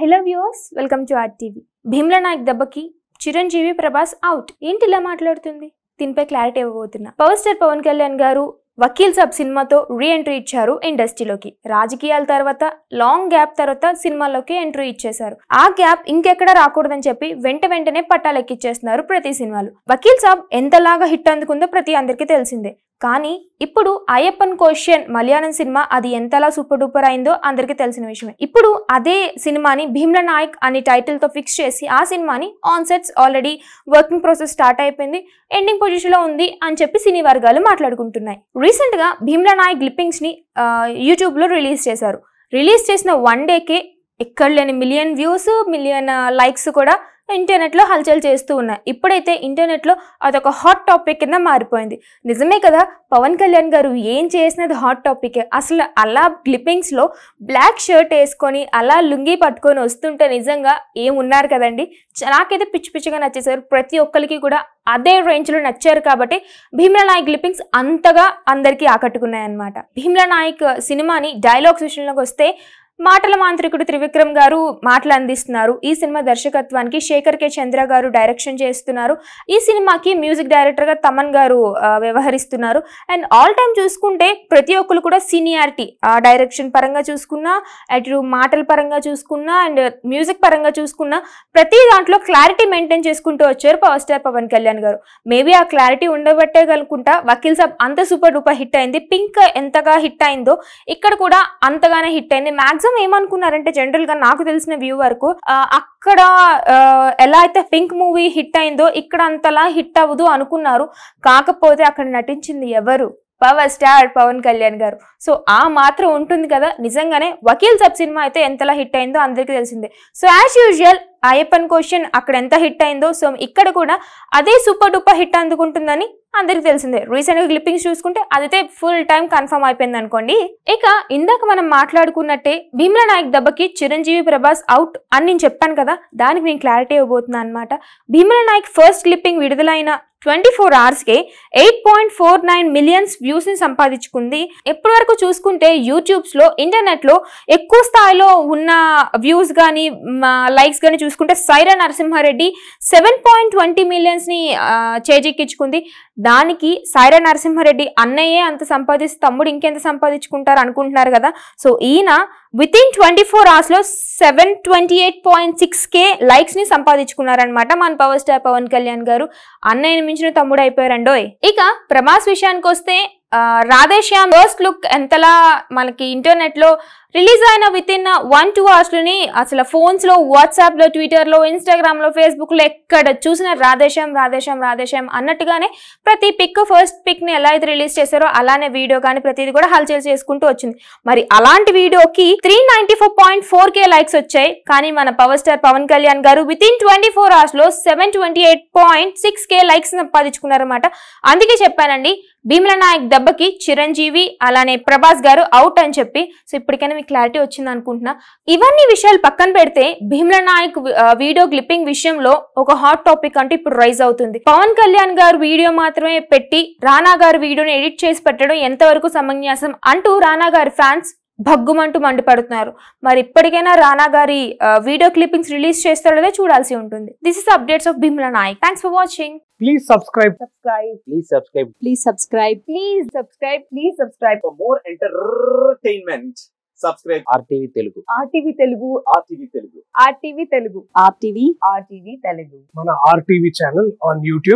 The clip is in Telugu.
hello viewers welcome to R TV Bheemla Nayak దెబ్బకి చిరంజీవి ప్రభాస్ అవుట్ ఏంటి ఇలా మాట్లాడుతుంది దీనిపై క్లారిటీ ఇవ్వబోతున్నా పవర్ స్టార్ పవన్ కళ్యాణ్ గారు వకీల్ సాబ్ సినిమాతో రీ ఎంట్రీ ఇచ్చారు ఇండస్ట్రీలోకి రాజకీయాల తర్వాత లాంగ్ గ్యాప్ తర్వాత సినిమాలోకి ఎంట్రీ ఇచ్చేశారు ఆ గ్యాప్ ఇంకెక్కడా రాకూడదని చెప్పి వెంట వెంటనే పట్టాలెక్కిచ్చేస్తున్నారు ప్రతి సినిమాలు వకీల్ సాబ్ ఎంతలాగా హిట్ అందుకుందో ప్రతి అందరికీ తెలిసిందే కానీ ఇప్పుడు అయ్యప్పన్ క్వశ్చన్ మలయాళం సినిమా అది ఎంతలా సూపర్ డూపర్ అయిందో అందరికీ తెలిసిన విషయమే ఇప్పుడు అదే సినిమాని భీమ్ల నాయక్ అనే టైటిల్తో ఫిక్స్ చేసి ఆ సినిమాని on sets already working process start అయిపోయింది ఎండింగ్ పొజిషన్లో ఉంది అని చెప్పి సినీ వర్గాలు మాట్లాడుకుంటున్నాయి రీసెంట్గా భీమ్ల నాయక్ క్లిప్పింగ్స్ని యూట్యూబ్లో రిలీజ్ చేశారు రిలీజ్ చేసిన వన్ డేకే ఎక్కడ లేని మిలియన్ వ్యూస్ మిలియన్ లైక్స్ కూడా ఇంటర్నెట్లో హల్చల్ చేస్తూ ఉన్నాయి ఇప్పుడైతే ఇంటర్నెట్లో అదొక హాట్ టాపిక్ కింద మారిపోయింది నిజమే కదా పవన్ కళ్యాణ్ గారు ఏం చేసినది హాట్ టాపిక్ అసలు అలా క్లిప్పింగ్స్లో బ్లాక్ షర్ట్ వేసుకొని అలా లుంగి పట్టుకొని వస్తుంటే నిజంగా ఏమున్నారు కదండి నాకైతే పిచ్చి పిచ్చిగా నచ్చేసారు ప్రతి ఒక్కరికి కూడా అదే రేంజ్లో నచ్చారు కాబట్టి భీమ్ల నాయక్ క్లిప్పింగ్స్ అంతగా అందరికీ ఆకట్టుకున్నాయన్నమాట భీమ్ల నాయక్ సినిమాని డైలాగ్స్ విషయంలోకి వస్తే మాటల మాంత్రికుడు త్రివిక్రమ్ గారు మాటలు అందిస్తున్నారు ఈ సినిమా దర్శకత్వానికి శేఖర్ కే చంద్ర గారు డైరెక్షన్ చేస్తున్నారు ఈ సినిమాకి మ్యూజిక్ డైరెక్టర్గా తమన్ గారు వ్యవహరిస్తున్నారు అండ్ ఆల్ టైమ్ చూసుకుంటే ప్రతి ఒక్కరు కూడా సీనియారిటీ డైరెక్షన్ పరంగా చూసుకున్నా అటు మాటల పరంగా చూసుకున్నా అండ్ మ్యూజిక్ పరంగా చూసుకున్నా ప్రతి దాంట్లో క్లారిటీ మెయింటైన్ చేసుకుంటూ వచ్చారు పవర్ స్టార్ పవన్ కళ్యాణ్ గారు మేబీ ఆ క్లారిటీ ఉండబట్టే కనుకుంటా వకీల్ సాబ్ అంత సూపర్ డూపర్ హిట్ అయింది పింక్ ఎంతగా హిట్ అయిందో ఇక్కడ కూడా అంతగానే హిట్ అయింది మ్యాక్స్ మ్యాక్సిమం ఏమనుకున్నారంటే జనరల్ గా నాకు తెలిసిన వ్యూ వరకు అక్కడ ఎలా అయితే పింక్ మూవీ హిట్ అయిందో ఇక్కడ అంతలా హిట్ అవ్వదు అనుకున్నారు కాకపోతే అక్కడ నటించింది ఎవరు పవర్ స్టార్ పవన్ కళ్యాణ్ గారు సో ఆ మాత్రం ఉంటుంది కదా నిజంగానే వకీల్ సబ్ సినిమా అయితే ఎంతలా హిట్ అయిందో అందరికీ తెలిసిందే సో యాజ్ యూజువల్ అయ్యప్పన్ క్వశ్చన్ అక్కడ ఎంత హిట్ అయిందో సో ఇక్కడ కూడా అదే సూపర్ డూపర్ హిట్ అందుకుంటుందని అందరికి తెలిసిందే రీసెంట్ గా క్లిప్పింగ్స్ చూసుకుంటే అదైతే ఫుల్ టైం కన్ఫర్మ్ అయిపోయింది అనుకోండి ఇక ఇందాక మనం మాట్లాడుకున్నట్టే భీమ్లా నాయక్ దెబ్బకి చిరంజీవి ప్రభాస్ అవుట్ అని నేను చెప్పాను కదా దానికి నేను క్లారిటీ ఇవ్వబోతున్నా అనమాట భీమల నాయక్ ఫస్ట్ క్లిప్పింగ్ విడుదలైన ట్వంటీ ఫోర్ అవర్స్కే eight point four nine millions వ్యూస్ని సంపాదించుకుంది ఎప్పటి వరకు చూసుకుంటే యూట్యూబ్స్లో ఇంటర్నెట్లో ఎక్కువ స్థాయిలో ఉన్న వ్యూస్ కానీ లైక్స్ కానీ చూసుకుంటే Sye Raa Narasimha Reddy seven point twenty మిలియన్స్ని చేజెక్కించుకుంది దానికి సైరా నరసింహారెడ్డి అన్నయ్యే అంత సంపాదిస్తే తమ్ముడు ఇంకెంత సంపాదించుకుంటారు అనుకుంటున్నారు కదా సో ఈయన వితిన్ ట్వంటీ ఫోర్ అవర్స్లో seven twenty eight point six K లైక్స్ని సంపాదించుకున్నారనమాట మన పవర్ స్టార్ పవన్ కళ్యాణ్ గారు అన్నయ్య ప్రేమించిన తమ్ముడు అయిపోయారండోయ్ ఇక ప్రభాస్ విషయానికి వస్తే రాధేశ్యామ్ ఫస్ట్ లుక్ ఎంతలా మనకి ఇంటర్నెట్ లో రిలీజ్ అయిన విత్ ఇన్ వన్ టూ అవర్స్లోని అసలు ఫోన్స్లో వాట్సాప్లో ట్విట్టర్లో ఫేస్బుక్ ఫేస్బుక్లో ఎక్కడ చూసిన రాధేశం రాధేశం రాధేశం అన్నట్టుగానే ప్రతి పిక్ ఫస్ట్ పిక్ని ఎలా అయితే రిలీజ్ చేశారో అలానే వీడియో కానీ ప్రతిది కూడా హల్చల్ చేసుకుంటూ వచ్చింది మరి అలాంటి వీడియోకి త్రీ కే లైక్స్ వచ్చాయి కానీ మన power star Pawan Kalyan garu within twenty four అవర్స్లో seven twenty eight point six K likes సంపాదించుకున్నారన్నమాట అందుకే చెప్పానండి భీమల నాయక్ దెబ్బకి చిరంజీవి అలానే ప్రభాస్ గారు అవుట్ అని చెప్పి సో ఇప్పటికైనా మీకు క్లారిటీ వచ్చింది అనుకుంటున్నా ఇవన్నీ విషయాలు పక్కన పెడితే భీమ్ల నాయక్ వీడియో క్లిప్పింగ్ విషయంలో ఒక హాట్ టాపిక్ అంటే ఇప్పుడు రైజ్ అవుతుంది పవన్ కళ్యాణ్ గారు వీడియో మాత్రమే పెట్టి రానా గారు వీడియోని ఎడిట్ చేసి పెట్టడం ఎంతవరకు సమన్యాసం అంటూ రానా గారి ఫ్యాన్స్ భగ్గుమంటూ మండిపడుతున్నారు మరి ఇప్పటికైనా రానా గారి వీడియో క్లిప్పింగ్స్ రిలీజ్ చేస్తాడో చూడాల్సి ఉంటుంది this is updates of Bheemla Nayak thanks for watching please subscribe subscribe please subscribe please subscribe please subscribe please subscribe for more entertainment subscribe RTV Telugu RTV Telugu RTV Telugu RTV Telugu RTV RTV Telugu మన ఆర్టీవీ ఛానల్ ఆన్ యూట్యూబ్